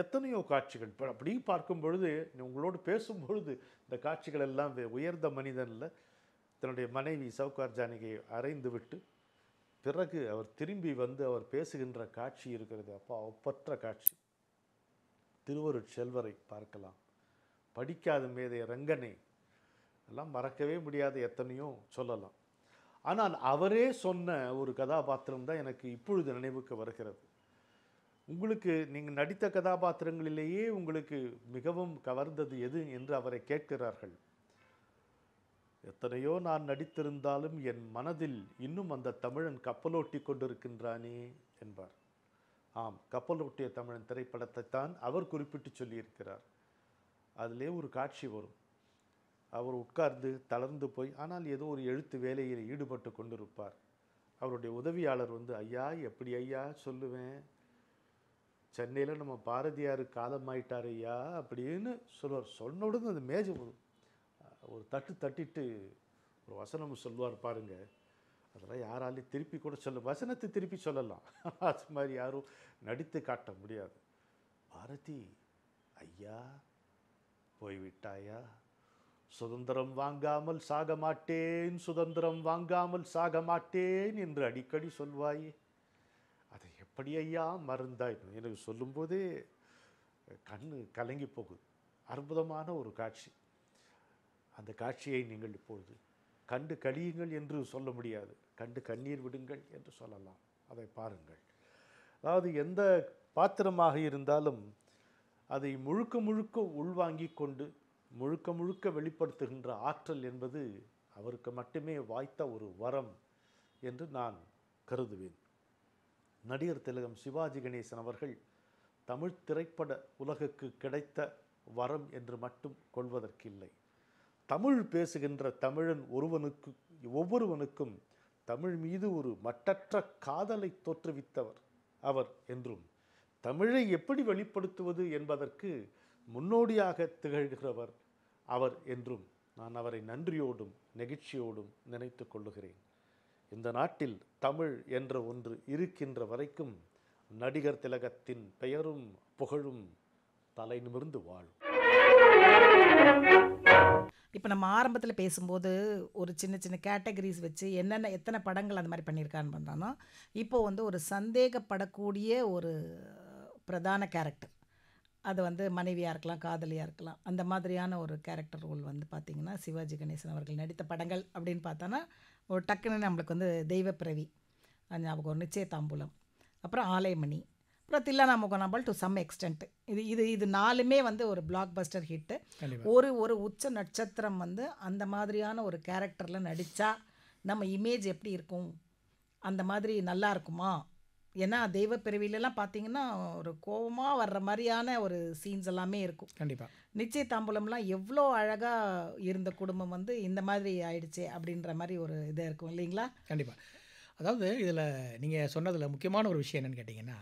எத்தனையோ காட்சிகள் இப்போ அப்படி பார்க்கும் பொழுது உங்களோடு பேசும் பொழுது இந்த காட்சிகள் எல்லாம் உயர்ந்த மனிதனில் தன்னுடைய மனைவி சவுகார் ஜானகியை அறைந்து விட்டு பிறகு அவர் திரும்பி வந்து அவர் பேசுகின்ற காட்சி இருக்கிறது அப்போ ஒப்பற்ற காட்சி திருவருட் செல்வரை பார்க்கலாம் படிக்காத மேதை ரங்கனை எல்லாம் மறக்கவே முடியாத எத்தனையோ சொல்லலாம் ஆனால் அவரே சொன்ன ஒரு கதாபாத்திரம் தான் எனக்கு இப்பொழுது நினைவுக்கு வருகிறது உங்களுக்கு நீங்கள் நடித்த கதாபாத்திரங்களிலேயே உங்களுக்கு மிகவும் கவர்ந்தது எது என்று அவரை கேட்கிறார்கள் எத்தனையோ நான் நடித்திருந்தாலும் என் மனதில் இன்னும் அந்த தமிழன் கப்பலோட்டி கொண்டிருக்கின்றானே என்பார் ஆம் கப்பலோட்டிய தமிழன் திரைப்படத்தை தான் அவர் குறிப்பிட்டு சொல்லியிருக்கிறார் அதிலே ஒரு காட்சி வரும் அவர் உட்கார்ந்து தளர்ந்து போய் ஆனால் ஏதோ ஒரு எழுத்து வேலையில் ஈடுபட்டு கொண்டிருப்பார் அவருடைய உதவியாளர் வந்து ஐயா எப்படி ஐயா சொல்லுவேன் சென்னையில் நம்ம பாரதியார் ஆயிட்டார் ஐயா அப்படின்னு சொல்வார் சொன்ன உடனே அந்த மேஜை ஒரு தட்டு தட்டிட்டு ஒரு வசனம் சொல்லுவார் பாருங்கள் அதெல்லாம் யாராலையும் திருப்பி கூட சொல்ல வசனத்தை திருப்பி சொல்லலாம் அது மாதிரி யாரும் நடித்து காட்ட முடியாது பாரதி ஐயா போய்விட்டாயா சுதந்திரம் வாங்காமல் சாக மாட்டேன் சுதந்திரம் வாங்காமல் சாக மாட்டேன் என்று அடிக்கடி சொல்வாய் அதை எப்படி ஐயா மறந்தாய் எனக்கு சொல்லும்போதே கண்ணு கலங்கி போகுது அற்புதமான ஒரு காட்சி அந்த காட்சியை நீங்கள் இப்பொழுது கண்டு கழியுங்கள் என்று சொல்ல முடியாது கண்டு கண்ணீர் விடுங்கள் என்று சொல்லலாம் அதை பாருங்கள் அதாவது எந்த பாத்திரமாக இருந்தாலும் அதை முழுக்க முழுக்க உள்வாங்கி கொண்டு முழுக்க முழுக்க வெளிப்படுத்துகின்ற ஆற்றல் என்பது அவருக்கு மட்டுமே வாய்த்த ஒரு வரம் என்று நான் கருதுவேன் நடிகர் திலகம் சிவாஜி கணேசன் அவர்கள் தமிழ் திரைப்பட உலகுக்கு கிடைத்த வரம் என்று மட்டும் கொள்வதற்கில்லை தமிழ் பேசுகின்ற தமிழன் ஒருவனுக்கு ஒவ்வொருவனுக்கும் தமிழ் மீது ஒரு மட்டற்ற காதலை தோற்றுவித்தவர் அவர் என்றும் தமிழை எப்படி வெளிப்படுத்துவது என்பதற்கு முன்னோடியாக திகழ்கிறவர் அவர் என்றும் நான் அவரை நன்றியோடும் நெகிழ்ச்சியோடும் நினைத்து கொள்ளுகிறேன் இந்த நாட்டில் தமிழ் என்ற ஒன்று இருக்கின்ற வரைக்கும் நடிகர் திலகத்தின் பெயரும் புகழும் தலை நிமிர்ந்து வாழும் இப்போ நம்ம ஆரம்பத்தில் பேசும்போது ஒரு சின்ன சின்ன கேட்டகரிஸ் வச்சு என்னென்ன எத்தனை படங்கள் அந்த மாதிரி பண்ணியிருக்கான்னு பண்ணுறான்னா இப்போது வந்து ஒரு சந்தேகப்படக்கூடிய ஒரு பிரதான கேரக்டர் அது வந்து மனைவியாக இருக்கலாம் காதலியாக இருக்கலாம் அந்த மாதிரியான ஒரு கேரக்டர் ரோல் வந்து பார்த்திங்கன்னா சிவாஜி கணேசன் அவர்கள் நடித்த படங்கள் அப்படின்னு பார்த்தோன்னா ஒரு டக்குன்னு நம்மளுக்கு வந்து தெய்வப்பிரவி ஞாபகம் நிச்சயதாம்பூலம் அப்புறம் ஆலைமணி அப்புறம் தில்லாநாமுகனாம்பால் டு சம் எக்ஸ்டென்ட் இது இது இது நாலுமே வந்து ஒரு பிளாக் பஸ்டர் ஹிட்டு ஒரு ஒரு உச்ச நட்சத்திரம் வந்து அந்த மாதிரியான ஒரு கேரக்டரில் நடித்தா நம்ம இமேஜ் எப்படி இருக்கும் அந்த மாதிரி நல்லா இருக்குமா ஏன்னா தெய்வ பிறவிலெலாம் பார்த்தீங்கன்னா ஒரு கோபமாக வர்ற மாதிரியான ஒரு சீன்ஸ் எல்லாமே இருக்கும் கண்டிப்பாக நிச்சய தாம்பூலம்லாம் எவ்வளோ அழகாக இருந்த குடும்பம் வந்து இந்த மாதிரி ஆயிடுச்சு அப்படின்ற மாதிரி ஒரு இதாக இருக்கும் இல்லைங்களா கண்டிப்பாக அதாவது இதில் நீங்கள் சொன்னதில் முக்கியமான ஒரு விஷயம் என்னென்னு கேட்டிங்கன்னா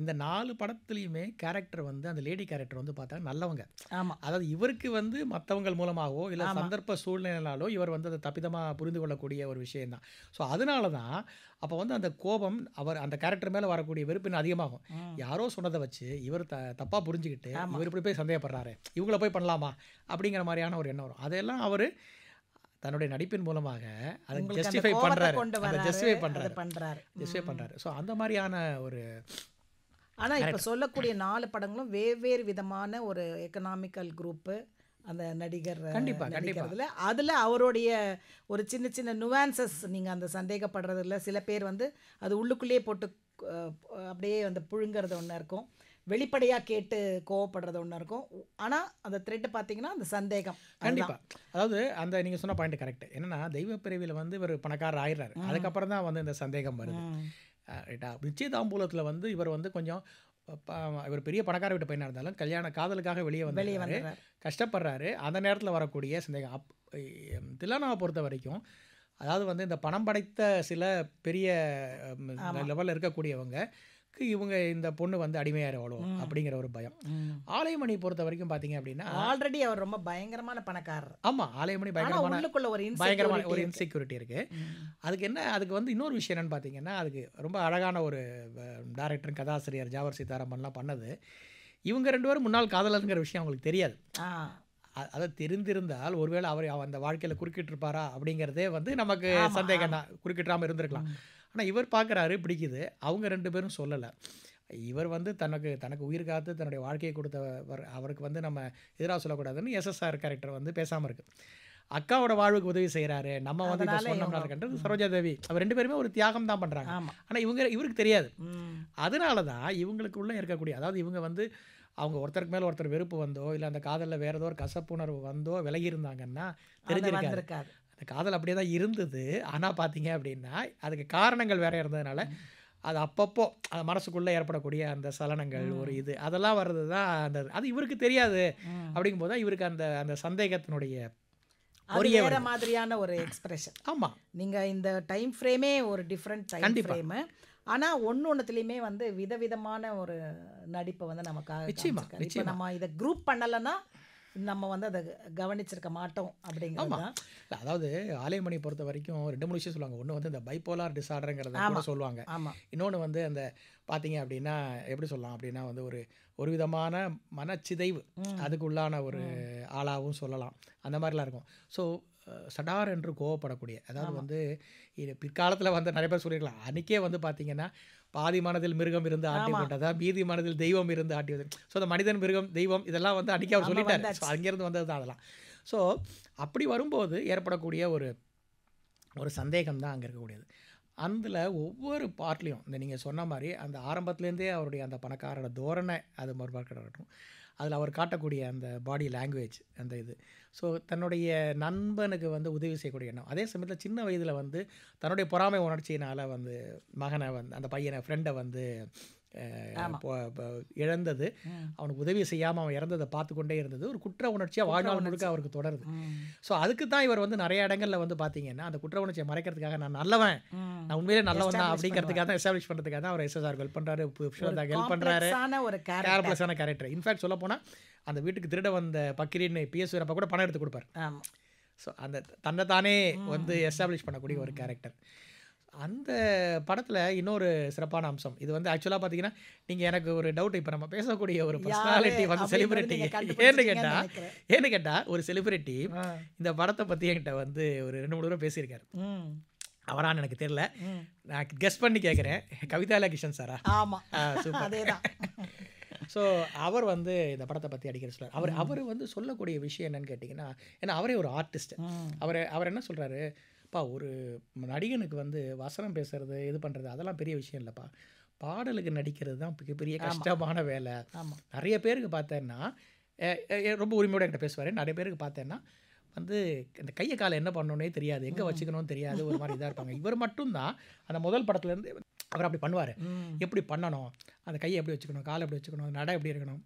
இந்த நாலு படத்துலேயுமே கேரக்டர் வந்து அந்த லேடி கேரக்டர் வந்து பார்த்தா நல்லவங்க ஆமாம் அதாவது இவருக்கு வந்து மற்றவங்கள் மூலமாகவோ இல்லை சந்தர்ப்ப சூழ்நிலைனாலோ இவர் வந்து அதை தப்பிதமாக புரிந்து கொள்ளக்கூடிய ஒரு விஷயம் தான் ஸோ அதனால தான் அப்போ வந்து அந்த கோபம் அவர் அந்த கேரக்டர் மேலே வரக்கூடிய வெறுப்பின் அதிகமாகும் யாரோ சொன்னதை வச்சு இவர் த தப்பாக புரிஞ்சுக்கிட்டு இவர் இப்படி போய் சந்தேகப்படுறாரு இவங்கள போய் பண்ணலாமா அப்படிங்கிற மாதிரியான ஒரு எண்ணம் வரும் அதெல்லாம் அவர் தன்னுடைய நடிப்பின் மூலமாக அதை ஜஸ்டிஃபை பண்ணுறாரு ஜஸ்டிஃபை பண்ணுறாரு ஜஸ்டிஃபை பண்ணுறாரு ஸோ அந்த மாதிரியான ஒரு ஆனால் இப்போ சொல்லக்கூடிய நாலு படங்களும் வெவ்வேறு விதமான ஒரு எக்கனாமிக்கல் குரூப்பு அந்த நடிகர் கண்டிப்பாக நடிக்கிறதுல அதில் அவருடைய ஒரு சின்ன சின்ன நுவான்சஸ் நீங்கள் அந்த சந்தேகப்படுறதுல சில பேர் வந்து அது உள்ளுக்குள்ளேயே போட்டு அப்படியே அந்த புழுங்கிறது ஒன்று இருக்கும் வெளிப்படையாக கேட்டு கோவப்படுறது ஒன்று இருக்கும் ஆனால் அந்த த்ரெட்டு பார்த்தீங்கன்னா அந்த சந்தேகம் கண்டிப்பாக அதாவது அந்த நீங்கள் சொன்ன பாயிண்ட் கரெக்ட் என்னென்னா தெய்வ பிரிவில் வந்து இவர் பணக்காரர் ஆயிடுறாரு அதுக்கப்புறம் தான் வந்து இந்த சந்தேகம் வருது ரைட்டா நிச்சயதாம்பூலத்தில் வந்து இவர் வந்து கொஞ்சம் இவர் பெரிய பணக்கார வீட்டு பையனாக இருந்தாலும் கல்யாண காதலுக்காக வெளியே வந்து வெளியே வந்து கஷ்டப்படுறாரு அந்த நேரத்தில் வரக்கூடிய சந்தேகம் அப் தில்லானாவை பொறுத்த வரைக்கும் அதாவது வந்து இந்த பணம் படைத்த சில பெரிய லெவலில் இருக்கக்கூடியவங்க இவங்க இந்த பொண்ணு வந்து அடிமையாகிறவளோ அப்படிங்கிற ஒரு பயம் ஆலயமணி பொறுத்த வரைக்கும் பார்த்தீங்க அப்படின்னா ஆல்ரெடி அவர் ரொம்ப பயங்கரமான பணக்காரர் ஆமாம் ஆலயமணி பயங்கரமான ஒரு பயங்கரமான ஒரு இன்செக்யூரிட்டி இருக்குது அதுக்கு என்ன அதுக்கு வந்து இன்னொரு விஷயம் என்னென்னு பார்த்தீங்கன்னா அதுக்கு ரொம்ப அழகான ஒரு டேரக்டர் கதாசிரியர் ஜாவர் சீதாராமன்லாம் பண்ணது இவங்க ரெண்டு பேரும் முன்னாள் காதலருங்கிற விஷயம் அவங்களுக்கு தெரியாது அதை தெரிந்திருந்தால் ஒருவேளை அவர் அந்த வாழ்க்கையில் இருப்பாரா அப்படிங்கிறதே வந்து நமக்கு சந்தேகம் தான் குறுக்கிட்டாமல் இருந்திருக்கலாம் ஆனால் இவர் பார்க்குறாரு பிடிக்குது அவங்க ரெண்டு பேரும் சொல்லலை இவர் வந்து தனக்கு தனக்கு உயிர் காத்து தன்னுடைய வாழ்க்கையை கொடுத்தவர் அவருக்கு வந்து நம்ம எதிராக சொல்லக்கூடாதுன்னு எஸ்எஸ்ஆர் கேரக்டர் வந்து பேசாமல் இருக்குது அக்காவோட வாழ்வுக்கு உதவி செய்கிறாரு நம்ம வந்து இப்போ சரோஜா தேவி அவர் ரெண்டு பேருமே ஒரு தியாகம் தான் பண்ணுறாங்க ஆனால் இவங்க இவருக்கு தெரியாது அதனால தான் இவங்களுக்கு உள்ள இருக்கக்கூடிய அதாவது இவங்க வந்து அவங்க ஒருத்தருக்கு மேலே ஒருத்தர் வெறுப்பு வந்தோ இல்லை அந்த காதலில் வேறு ஏதோ ஒரு கசப்புணர்வு வந்தோ விலகி இருந்தாங்கன்னா தெரிஞ்சிருக்காது அந்த காதல் அப்படியே தான் இருந்தது ஆனால் பார்த்தீங்க அப்படின்னா அதுக்கு காரணங்கள் வேறு இருந்ததுனால அது அப்பப்போ அது மனசுக்குள்ளே ஏற்படக்கூடிய அந்த சலனங்கள் ஒரு இது அதெல்லாம் வர்றது தான் அந்த அது இவருக்கு தெரியாது அப்படிங்கும்போது தான் இவருக்கு அந்த அந்த சந்தேகத்தினுடைய ஒரு வேற மாதிரியான ஒரு எக்ஸ்பிரஷன் ஆமாம் நீங்கள் இந்த டைம் ஃப்ரேமே ஒரு டிஃப்ரெண்ட் டைம் ஃப்ரேமு ஆனால் ஒன்று ஒன்றுத்துலேயுமே வந்து விதவிதமான ஒரு நடிப்பை வந்து நமக்காக நிச்சயமாக நம்ம இதை குரூப் பண்ணலைன்னா நம்ம வந்து அதை கவனிச்சிருக்க மாட்டோம் அப்படிங்கிறது அதாவது ஆலயமணி பொறுத்த வரைக்கும் ரெண்டு மூணு விஷயம் சொல்லுவாங்க ஒன்று வந்து இந்த பைப்போலார் டிசார்டருங்கிறத சொல்லுவாங்க ஆமாம் இன்னொன்று வந்து அந்த பார்த்தீங்க அப்படின்னா எப்படி சொல்லலாம் அப்படின்னா வந்து ஒரு ஒரு விதமான மனச்சிதைவு அதுக்குள்ளான ஒரு ஆளாகவும் சொல்லலாம் அந்த மாதிரிலாம் இருக்கும் ஸோ சடார் என்று கோவப்படக்கூடிய அதாவது வந்து பிற்காலத்தில் வந்து நிறைய பேர் சொல்லியிருக்கலாம் அன்றைக்கே வந்து பார்த்தீங்கன்னா பாதி மனதில் மிருகம் இருந்து ஆட்டி போட்டதா மீதி மனதில் தெய்வம் இருந்து ஆட்டி வந்து ஸோ அந்த மனிதன் மிருகம் தெய்வம் இதெல்லாம் வந்து அன்றைக்கே அவர் சொல்லிட்டார் ஸோ அங்கேருந்து வந்தது தான் அதெல்லாம் ஸோ அப்படி வரும்போது ஏற்படக்கூடிய ஒரு ஒரு சந்தேகம் தான் அங்கே இருக்கக்கூடியது அதில் ஒவ்வொரு பாட்லேயும் இந்த நீங்கள் சொன்ன மாதிரி அந்த ஆரம்பத்துலேருந்தே அவருடைய அந்த பணக்காரோட தோரணை அது மறுபார்க்கட்டும் அதில் அவர் காட்டக்கூடிய அந்த பாடி லாங்குவேஜ் அந்த இது ஸோ தன்னுடைய நண்பனுக்கு வந்து உதவி செய்யக்கூடிய எண்ணம் அதே சமயத்தில் சின்ன வயதில் வந்து தன்னுடைய பொறாமை உணர்ச்சியினால் வந்து மகனை வந்து அந்த பையனை ஃப்ரெண்டை வந்து இழந்தது அவனுக்கு உதவி செய்யாமல் அவன் இறந்ததை பார்த்து கொண்டே இருந்தது ஒரு குற்ற உணர்ச்சியாக வாழ்நாள் முழுக்க அவருக்கு தொடருது ஸோ அதுக்கு தான் இவர் வந்து நிறைய இடங்களில் வந்து பார்த்தீங்கன்னா அந்த குற்ற உணர்ச்சியை மறைக்கிறதுக்காக நான் நல்லவன் நான் உண்மையிலே நல்லவன் தான் அப்படிங்கிறதுக்காக தான் எஸ்டாப் பண்ணுறதுக்காக தான் அவர் எஸ்எஸ்ஆர் ஹெல்ப் பண்ணுறாரு ஹெல்ப் பண்ணுறாரு ஒரு கேரக்டர் இன்ஃபேக்ட் சொல்ல போனால் அந்த வீட்டுக்கு திருட வந்த பக்கிரின்னு பிஎஸ் வீரப்பா கூட பணம் எடுத்து கொடுப்பார் ஸோ அந்த தன்னைத்தானே வந்து எஸ்டாப்ளிஷ் பண்ணக்கூடிய ஒரு கேரக்டர் அந்த படத்தில் இன்னொரு சிறப்பான அம்சம் இது வந்து ஆக்சுவலாக பார்த்தீங்கன்னா நீங்கள் எனக்கு ஒரு டவுட் இப்போ நம்ம பேசக்கூடிய ஒரு பர்சனாலிட்டி வந்து செலிபிரிட்டி ஏன்னு கேட்டால் ஏன்னு கேட்டால் ஒரு செலிபிரிட்டி இந்த படத்தை பற்றி என்கிட்ட வந்து ஒரு ரெண்டு மூணு தூரம் பேசியிருக்காரு அவரான்னு எனக்கு தெரியல நான் கெஸ் பண்ணி கேட்குறேன் கவிதா கிஷன் சாரா ஆமாம் அதேதான் ஸோ அவர் வந்து இந்த படத்தை பற்றி அடிக்கிற சொல்றாரு அவர் அவர் வந்து சொல்லக்கூடிய விஷயம் என்னன்னு கேட்டிங்கன்னா ஏன்னா அவரே ஒரு ஆர்டிஸ்ட் அவர் அவர் என்ன சொல்கிறாரு அப்பா ஒரு நடிகனுக்கு வந்து வசனம் பேசுகிறது இது பண்ணுறது அதெல்லாம் பெரிய விஷயம் இல்லைப்பா பாடலுக்கு நடிக்கிறது தான் மிகப்பெரிய கஷ்டமான வேலை ஆமாம் நிறைய பேருக்கு பார்த்தேன்னா ரொம்ப உரிமையோடு என்கிட்ட பேசுவார் நிறைய பேருக்கு பார்த்தேன்னா வந்து இந்த கையை காலை என்ன பண்ணணுன்னே தெரியாது எங்கே வச்சுக்கணும்னு தெரியாது ஒரு மாதிரி இதாக இருப்பாங்க இவர் மட்டும்தான் அந்த முதல் படத்துலேருந்து அவர் அப்படி பண்ணுவார் எப்படி பண்ணணும் அந்த கையை எப்படி வச்சுக்கணும் காலை எப்படி வச்சுக்கணும் நடை எப்படி இருக்கணும்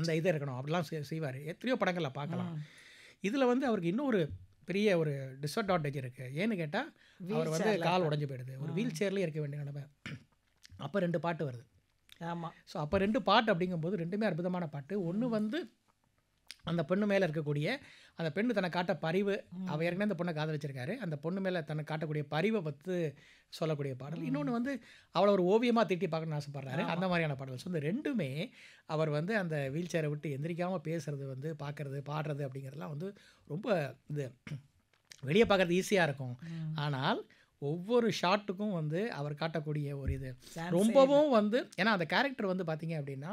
அந்த இதை இருக்கணும் அப்படிலாம் செய்வார் எத்தனையோ படங்களில் பார்க்கலாம் இதில் வந்து அவருக்கு இன்னொரு பெரிய ஒரு டிஸ்அட்வான்டேஜ் இருக்குது ஏன்னு கேட்டால் அவர் வந்து கால் உடஞ்சி போயிடுது ஒரு வீல் சேர்லேயே இருக்க வேண்டிய நிலமை அப்போ ரெண்டு பாட்டு வருது ஆமாம் ஸோ அப்போ ரெண்டு பாட்டு அப்படிங்கும்போது ரெண்டுமே அற்புதமான பாட்டு ஒன்று வந்து அந்த பெண்ணு மேலே இருக்கக்கூடிய அந்த பெண் தன்னை காட்ட பரிவு அவ ஏற்கனவே அந்த பொண்ணை காதலிச்சிருக்காரு அந்த பொண்ணு மேலே தன்னை காட்டக்கூடிய பரிவை பற்றி சொல்லக்கூடிய பாடல் இன்னொன்று வந்து அவளை ஒரு ஓவியமாக திட்டி பார்க்கணும்னு ஆசைப்படுறாரு அந்த மாதிரியான பாடல்ஸ் வந்து ரெண்டுமே அவர் வந்து அந்த வீல் சேரை விட்டு எந்திரிக்காமல் பேசுகிறது வந்து பார்க்குறது பாடுறது அப்படிங்கிறதுலாம் வந்து ரொம்ப இது வெளியே பார்க்கறது ஈஸியாக இருக்கும் ஆனால் ஒவ்வொரு ஷாட்டுக்கும் வந்து அவர் காட்டக்கூடிய ஒரு இது ரொம்பவும் வந்து ஏன்னா அந்த கேரக்டர் வந்து பார்த்திங்க அப்படின்னா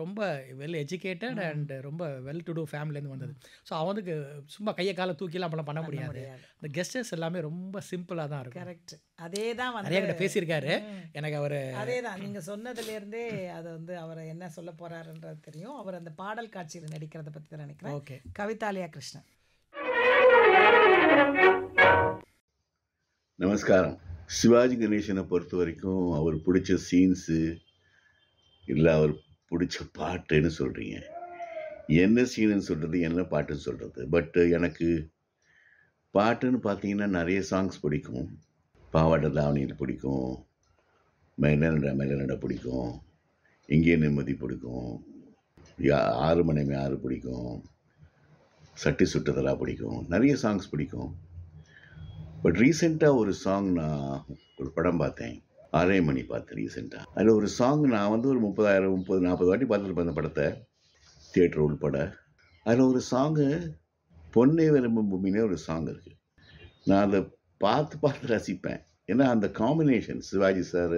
ரொம்ப வெல் எஜுகேட்டட் அண்ட் ரொம்ப வெல் டு டூ ஃபேமிலிலேருந்து வந்தது ஸோ அவனுக்கு சும்மா கையை காலை தூக்கிலாம் அப்படிலாம் பண்ண முடியாது இந்த கெஸ்டர்ஸ் எல்லாமே ரொம்ப சிம்பிளாக தான் இருக்கும் கரெக்ட் அதே தான் வந்து நிறைய பேசியிருக்காரு எனக்கு அவர் அதே தான் நீங்கள் சொன்னதுலேருந்தே அதை வந்து அவர் என்ன சொல்ல போகிறாருன்றது தெரியும் அவர் அந்த பாடல் காட்சியில் நடிக்கிறத பற்றி தான் நினைக்கிறேன் ஓகே கவிதாலியா கிருஷ்ணன் நமஸ்காரம் சிவாஜி கணேசனை பொறுத்த வரைக்கும் அவர் பிடிச்ச சீன்ஸு இல்லை அவர் பிடிச்ச பாட்டுன்னு சொல்கிறீங்க என்ன சீனுன்னு சொல்கிறது என்ன பாட்டுன்னு சொல்கிறது பட்டு எனக்கு பாட்டுன்னு பார்த்தீங்கன்னா நிறைய சாங்ஸ் பிடிக்கும் பாவாடை தாவணியில் பிடிக்கும் மெயிலனடா மெயிலனடா பிடிக்கும் இங்கே நிம்மதி பிடிக்கும் ஆறு மணி ஆறு பிடிக்கும் சட்டி சுட்டதெல்லாம் பிடிக்கும் நிறைய சாங்ஸ் பிடிக்கும் பட் ரீசெண்டாக ஒரு சாங் நான் ஒரு படம் பார்த்தேன் அரை மணி பார்த்து ரீசெண்டாக அதில் ஒரு சாங் நான் வந்து ஒரு முப்பதாயிரம் முப்பது நாற்பது வாட்டி பார்த்துருப்பேன் அந்த படத்தை தியேட்டர் உள்பட அதில் ஒரு சாங்கு பொன்னை விரும்பும் பூமினே ஒரு சாங் இருக்குது நான் அதை பார்த்து பார்த்து ரசிப்பேன் ஏன்னா அந்த combination Sivaji sir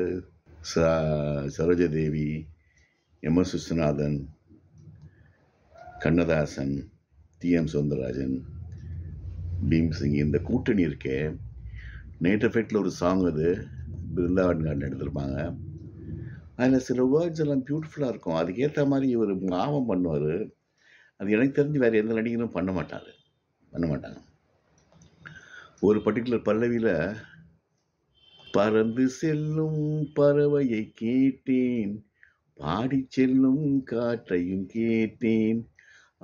Saroja Devi M S Viswanathan Kannadasan D M Soundararajan beam Singh இந்த கூட்டணி இருக்கே நைட் எஃபெக்டில் ஒரு சாங் அது பிருந்தாவன் கார்டன் எடுத்திருப்பாங்க அதில் சில வேர்ட்ஸ் எல்லாம் பியூட்டிஃபுல்லாக இருக்கும் அதுக்கேற்ற மாதிரி இவர் ஆவம் பண்ணுவார் அது எனக்கு தெரிஞ்சு வேறு எந்த நடிகரும் பண்ண மாட்டார் பண்ண மாட்டாங்க ஒரு பர்டிகுலர் பல்லவியில் பறந்து செல்லும் பறவையை கேட்டேன் பாடி செல்லும் காற்றையும் கேட்டேன்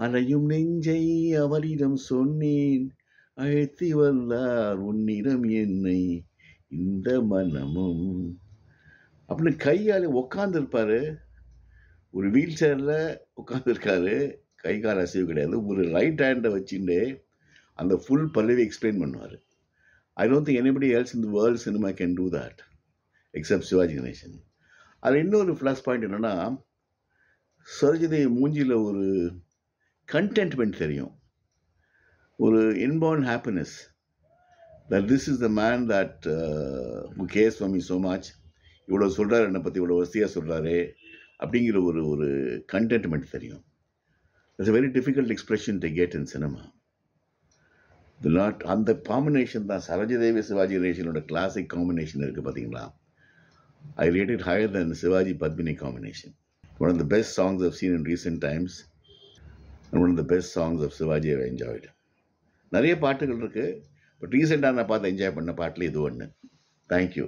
அலையும் நெஞ்சை அவரிடம் சொன்னேன் அழைத்து வந்தார் உன்னிடம் என்னை இந்த மனமும் அப்படின்னு கையால் உக்காந்துருப்பாரு ஒரு வீல் சேரில் உட்காந்துருக்காரு கை கால் அசைவு கிடையாது ஒரு ரைட் ஹேண்டை வச்சுட்டு அந்த ஃபுல் பல்லவி எக்ஸ்பிளைன் பண்ணுவார் I don't think anybody else இந்த world cinema can do that except Sivaji Ganesan அதில் இன்னொரு ஃப்ளாஷ் பாயிண்ட் என்னென்னா சரோஜிதை மூஞ்சியில் ஒரு கண்டென்ட்மெண்ட் தெரியும் ஒரு inborn happiness that this is the man that who cares for me so much இவ்வளோ சொல்கிறார் என்னை பற்றி இவ்வளோ வசதியாக சொல்கிறாரு அப்படிங்கிற ஒரு ஒரு கண்டென்ட்மெண்ட் தெரியும் it's a very difficult expression to get in cinema the not அந்த காம்பினேஷன் தான் சரோஜதேவி சிவாஜி கணேசனோட கிளாசிக் காம்பினேஷன் இருக்குது பார்த்தீங்களா ஐ rated higher than Sivaji Padmini combination one of the best songs of scene in recent times one of the best songs of Sivaji I enjoyed நிறைய பாட்டுகள் இருக்குது பட் ரீசெண்டாக நான் பார்த்து என்ஜாய் பண்ண பாட்டில் இது ஒன்று தேங்க்யூ